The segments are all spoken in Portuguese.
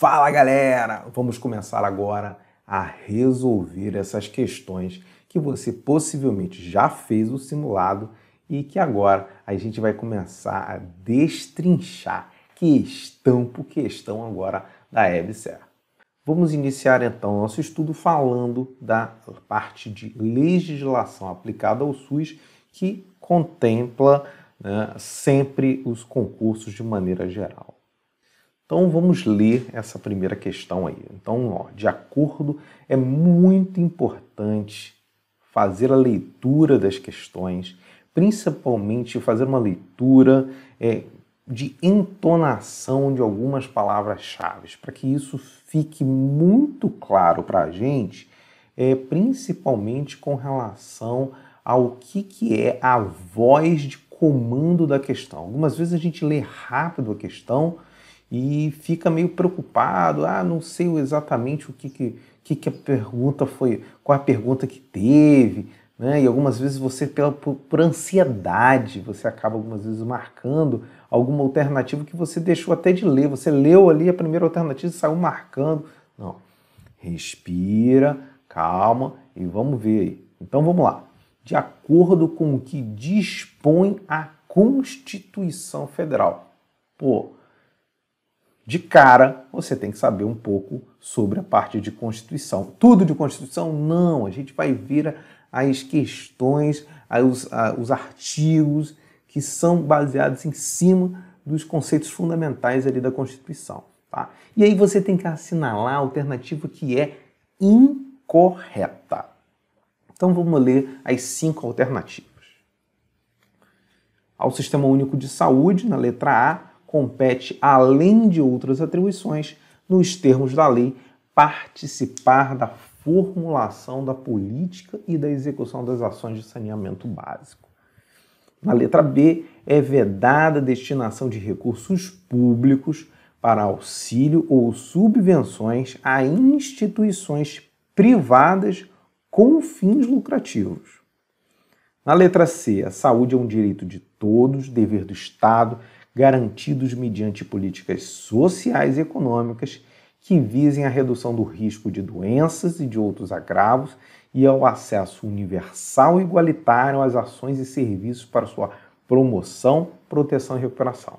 Fala galera! Vamos começar agora a resolver essas questões que você possivelmente já fez o simulado e que agora a gente vai começar a destrinchar questão por questão agora da EBSER. Vamos iniciar então nosso estudo falando da parte de legislação aplicada ao SUS que contempla né, sempre os concursos de maneira geral. Então vamos ler essa primeira questão aí. Então, ó, de acordo, é muito importante fazer a leitura das questões, principalmente fazer uma leitura é, de entonação de algumas palavras-chave, para que isso fique muito claro para a gente, é, principalmente com relação ao que, que é a voz de comando da questão. Algumas vezes a gente lê rápido a questão e fica meio preocupado, ah, não sei exatamente o que, que, que, que a pergunta foi, qual a pergunta que teve, né? E algumas vezes você, pela, por, por ansiedade, você acaba algumas vezes marcando alguma alternativa que você deixou até de ler. Você leu ali a primeira alternativa e saiu marcando. Não. Respira, calma e vamos ver aí. Então vamos lá. De acordo com o que dispõe a Constituição Federal. Pô, de cara, você tem que saber um pouco sobre a parte de Constituição. Tudo de Constituição? Não. A gente vai ver as questões, os, os artigos que são baseados em cima dos conceitos fundamentais ali da Constituição. Tá? E aí você tem que assinalar a alternativa que é incorreta. Então vamos ler as cinco alternativas. Ao Sistema Único de Saúde, na letra A, compete, além de outras atribuições, nos termos da lei, participar da formulação da política e da execução das ações de saneamento básico. Na letra B, é vedada a destinação de recursos públicos para auxílio ou subvenções a instituições privadas com fins lucrativos. Na letra C, a saúde é um direito de todos, dever do Estado, garantidos mediante políticas sociais e econômicas que visem a redução do risco de doenças e de outros agravos e ao acesso universal e igualitário às ações e serviços para sua promoção, proteção e recuperação.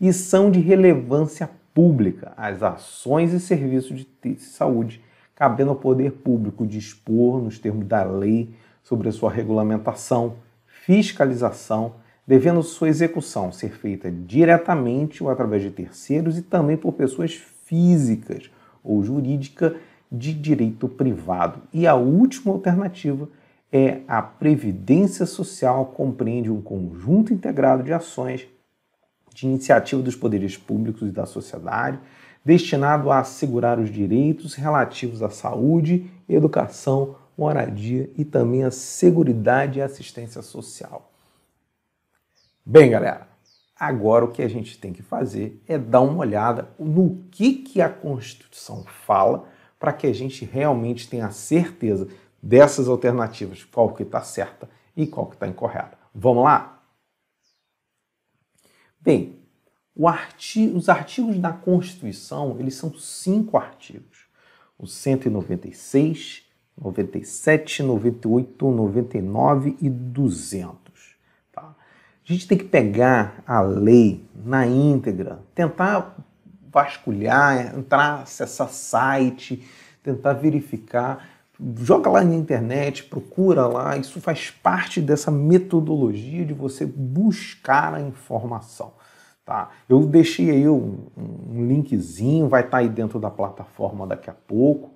E são de relevância pública as ações e serviços de saúde, cabendo ao poder público dispor, nos termos da lei, sobre a sua regulamentação, fiscalização, devendo sua execução ser feita diretamente ou através de terceiros e também por pessoas físicas ou jurídica de direito privado. E a última alternativa é a previdência social, compreende um conjunto integrado de ações de iniciativa dos poderes públicos e da sociedade, destinado a assegurar os direitos relativos à saúde, educação, moradia e também à segurança e assistência social. Bem, galera, agora o que a gente tem que fazer é dar uma olhada no que, que a Constituição fala para que a gente realmente tenha certeza dessas alternativas, qual que está certa e qual que está incorreta. Vamos lá? Bem, artigo, os artigos da Constituição, eles são cinco artigos. O 196, 97, 98, 99 e 200. A gente tem que pegar a lei na íntegra, tentar vasculhar, entrar, acessar site, tentar verificar, joga lá na internet, procura lá, isso faz parte dessa metodologia de você buscar a informação. Tá? Eu deixei aí um, um linkzinho, vai estar tá aí dentro da plataforma daqui a pouco.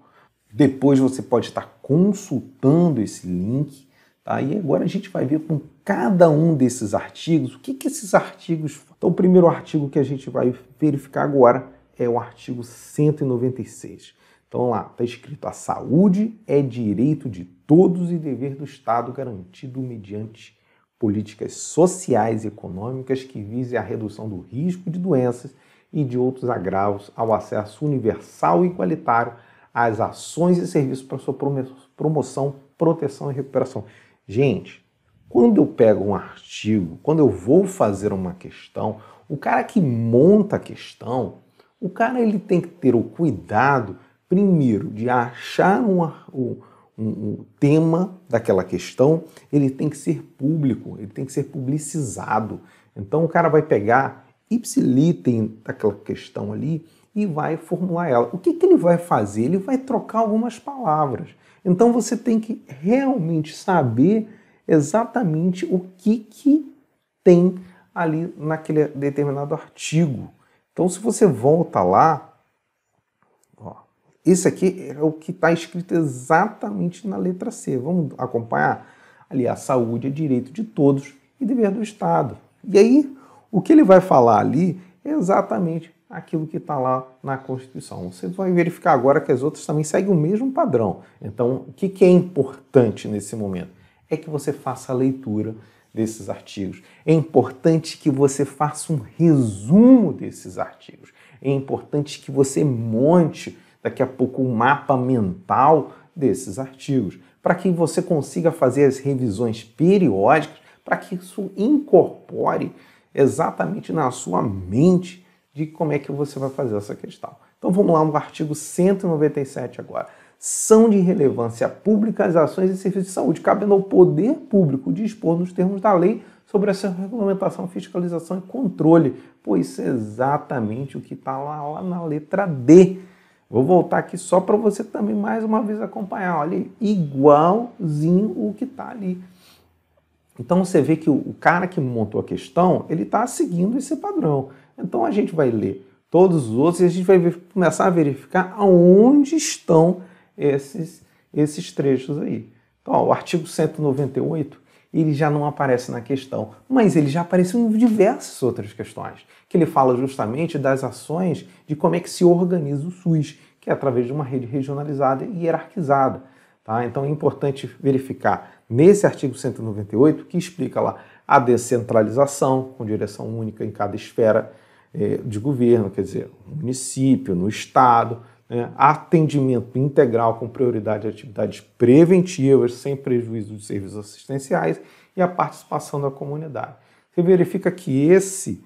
Depois você pode estar tá consultando esse link Tá? E agora a gente vai ver com cada um desses artigos o que, que esses artigos. Então, o primeiro artigo que a gente vai verificar agora é o artigo 196. Então, lá está escrito: a saúde é direito de todos e dever do Estado garantido mediante políticas sociais e econômicas que visem a redução do risco de doenças e de outros agravos ao acesso universal e igualitário às ações e serviços para sua promoção, proteção e recuperação. Gente, quando eu pego um artigo, quando eu vou fazer uma questão, o cara que monta a questão, o cara ele tem que ter o cuidado, primeiro, de achar um, um, um tema daquela questão, ele tem que ser público, ele tem que ser publicizado. Então o cara vai pegar ipsilitem daquela questão ali e vai formular ela. O que, que ele vai fazer? Ele vai trocar algumas palavras. Então você tem que realmente saber exatamente o que, que tem ali naquele determinado artigo. Então se você volta lá, ó, esse aqui é o que está escrito exatamente na letra C. Vamos acompanhar? Ali, a saúde é direito de todos e dever do Estado. E aí, o que ele vai falar ali é exatamente aquilo que está lá na Constituição. Você vai verificar agora que as outras também seguem o mesmo padrão. Então, o que, que é importante nesse momento? É que você faça a leitura desses artigos. É importante que você faça um resumo desses artigos. É importante que você monte daqui a pouco um mapa mental desses artigos, para que você consiga fazer as revisões periódicas, para que isso incorpore exatamente na sua mente de como é que você vai fazer essa questão. Então vamos lá, no artigo 197 agora. São de relevância pública as ações e serviços de saúde, cabendo ao poder público dispor nos termos da lei sobre essa regulamentação, fiscalização e controle. Pois é exatamente o que está lá, lá na letra D. Vou voltar aqui só para você também mais uma vez acompanhar. Olha, igualzinho o que está ali. Então você vê que o cara que montou a questão, ele está seguindo esse padrão. Então a gente vai ler todos os outros e a gente vai ver, começar a verificar aonde estão esses, esses trechos aí. Então, ó, o artigo 198 ele já não aparece na questão, mas ele já apareceu em diversas outras questões, que ele fala justamente das ações de como é que se organiza o SUS, que é através de uma rede regionalizada e hierarquizada. Tá? Então é importante verificar nesse artigo 198, que explica lá a descentralização, com direção única em cada esfera é, de governo, quer dizer, no município, no estado, né? atendimento integral com prioridade de atividades preventivas, sem prejuízo de serviços assistenciais e a participação da comunidade. Você verifica que esse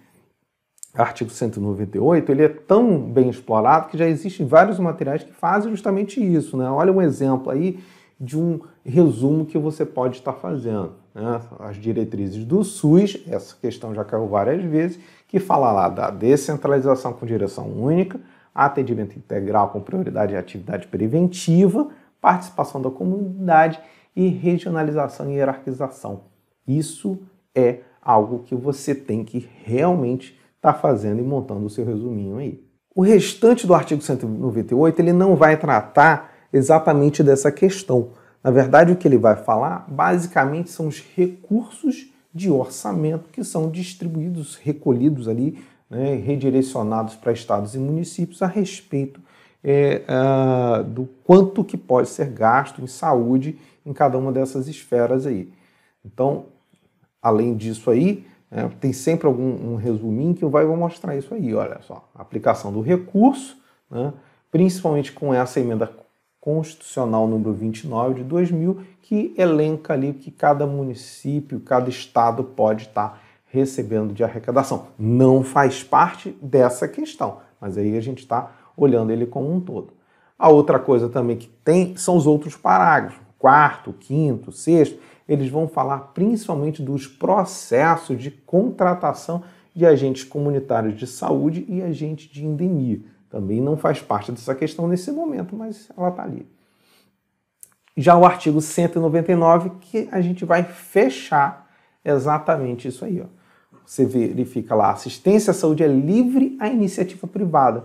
artigo 198 ele é tão bem explorado que já existem vários materiais que fazem justamente isso. Né? Olha um exemplo aí de um resumo que você pode estar fazendo. Né? As diretrizes do SUS, essa questão já caiu várias vezes, que fala lá da descentralização com direção única, atendimento integral com prioridade e atividade preventiva, participação da comunidade e regionalização e hierarquização. Isso é algo que você tem que realmente estar tá fazendo e montando o seu resuminho aí. O restante do artigo 198 ele não vai tratar exatamente dessa questão. Na verdade, o que ele vai falar basicamente são os recursos de orçamento que são distribuídos, recolhidos ali, né, redirecionados para estados e municípios a respeito é, uh, do quanto que pode ser gasto em saúde em cada uma dessas esferas aí. Então, além disso aí, né, tem sempre algum um resuminho que eu vou mostrar isso aí, olha só. Aplicação do recurso, né, principalmente com essa emenda Constitucional número 29 de 2000, que elenca ali que cada município, cada estado pode estar tá recebendo de arrecadação. Não faz parte dessa questão, mas aí a gente está olhando ele como um todo. A outra coisa também que tem são os outros parágrafos, quarto, quinto, sexto, eles vão falar principalmente dos processos de contratação de agentes comunitários de saúde e agentes de endemia também não faz parte dessa questão nesse momento, mas ela está ali. Já o artigo 199, que a gente vai fechar exatamente isso aí. Ó. Você verifica lá, assistência à saúde é livre à iniciativa privada.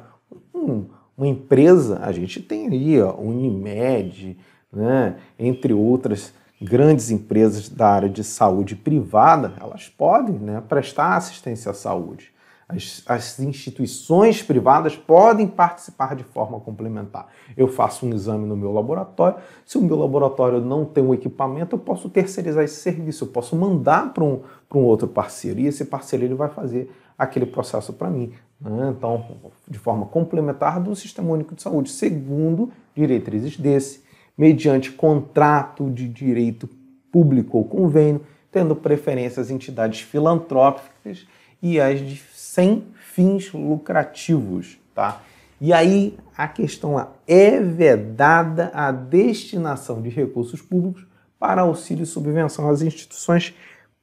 Hum, uma empresa, a gente tem aí ó, Unimed, né, entre outras grandes empresas da área de saúde privada, elas podem né, prestar assistência à saúde. As, as, instituições privadas podem participar de forma complementar. Eu faço um exame no meu laboratório. Se o meu laboratório não tem um equipamento, eu posso terceirizar esse serviço, eu posso mandar para um, um outro parceiro e esse parceiro ele vai fazer aquele processo para mim. Né? Então, de forma complementar do Sistema Único de Saúde, segundo diretrizes desse, mediante contrato de direito público ou convênio, tendo preferência às entidades filantrópicas e às diferentes sem fins lucrativos, tá? E aí a questão lá é, é vedada a destinação de recursos públicos para auxílio e subvenção às instituições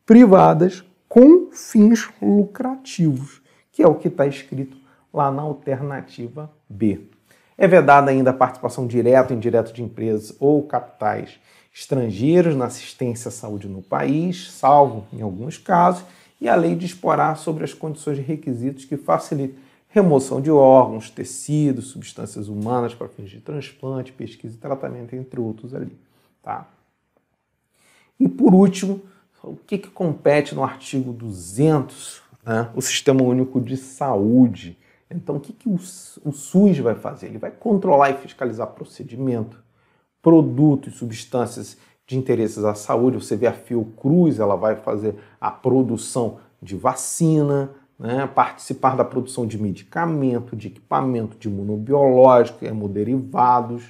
privadas com fins lucrativos, que é o que está escrito lá na alternativa B. É vedada ainda a participação direta e indireta de empresas ou capitais estrangeiros na assistência à saúde no país, salvo em alguns casos, e a lei disporá sobre as condições e requisitos que facilitem remoção de órgãos, tecidos, substâncias humanas para fins de transplante, pesquisa e tratamento, entre outros ali. Tá? E por último, o que, que compete no artigo 200, né? o Sistema Único de Saúde. Então, o que, que o, o SUS vai fazer? Ele vai controlar e fiscalizar procedimento, produto e substâncias de interesses à saúde. Você vê a Fiocruz, ela vai fazer a produção de vacina, né? participar da produção de medicamento, de equipamento, de imunobiológico, hemoderivados,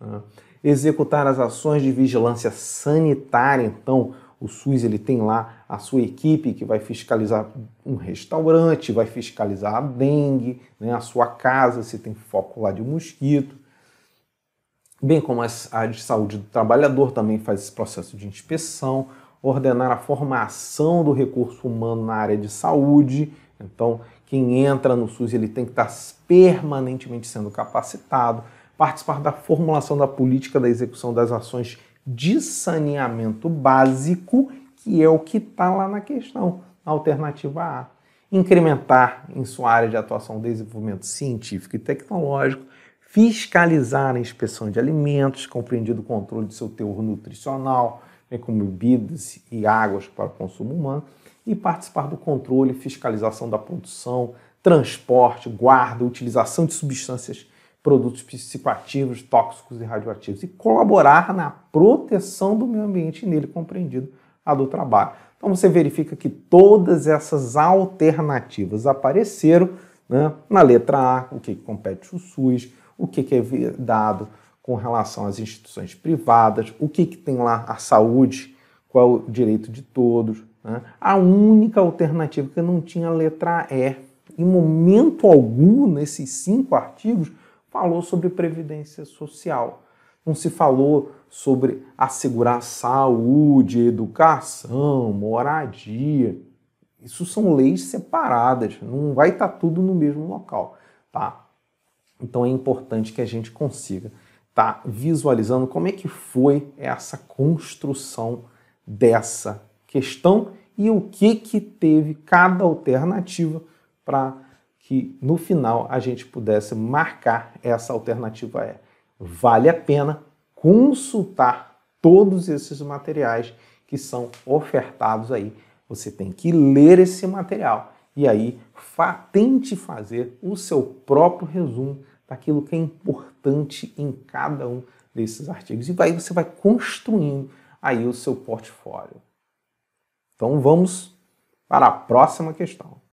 né? executar as ações de vigilância sanitária. Então, o SUS ele tem lá a sua equipe que vai fiscalizar um restaurante, vai fiscalizar a dengue, né? a sua casa, se tem foco lá de mosquito bem como a a de saúde do trabalhador também faz esse processo de inspeção, ordenar a formação do recurso humano na área de saúde. Então, quem entra no SUS ele tem que estar permanentemente sendo capacitado, participar da formulação da política da execução das ações de saneamento básico, que é o que está lá na questão, na alternativa A. Incrementar em sua área de atuação o desenvolvimento científico e tecnológico, fiscalizar a inspeção de alimentos, compreendido o controle de seu teor nutricional, bem né, como bebidas e águas para o consumo humano, e participar do controle e fiscalização da produção, transporte, guarda, utilização de substâncias, produtos psicoativos, tóxicos e radioativos, e colaborar na proteção do meio ambiente nele compreendido a do trabalho. Então você verifica que todas essas alternativas apareceram né, na letra A, o que compete o SUS, o que, que é dado com relação às instituições privadas, o que, que tem lá a saúde, qual é o direito de todos. Né? A única alternativa que não tinha letra E. Em momento algum, nesses cinco artigos, falou sobre previdência social. Não se falou sobre assegurar saúde, educação, moradia. Isso são leis separadas, não vai estar tudo no mesmo local, tá? Então é importante que a gente consiga estar tá visualizando como é que foi essa construção dessa questão e o que, que teve cada alternativa para que no final a gente pudesse marcar essa alternativa é vale a pena consultar todos esses materiais que são ofertados aí. Você tem que ler esse material e aí tente fazer o seu próprio resumo daquilo que é importante em cada um desses artigos. E aí você vai construindo aí o seu portfólio. Então vamos para a próxima questão.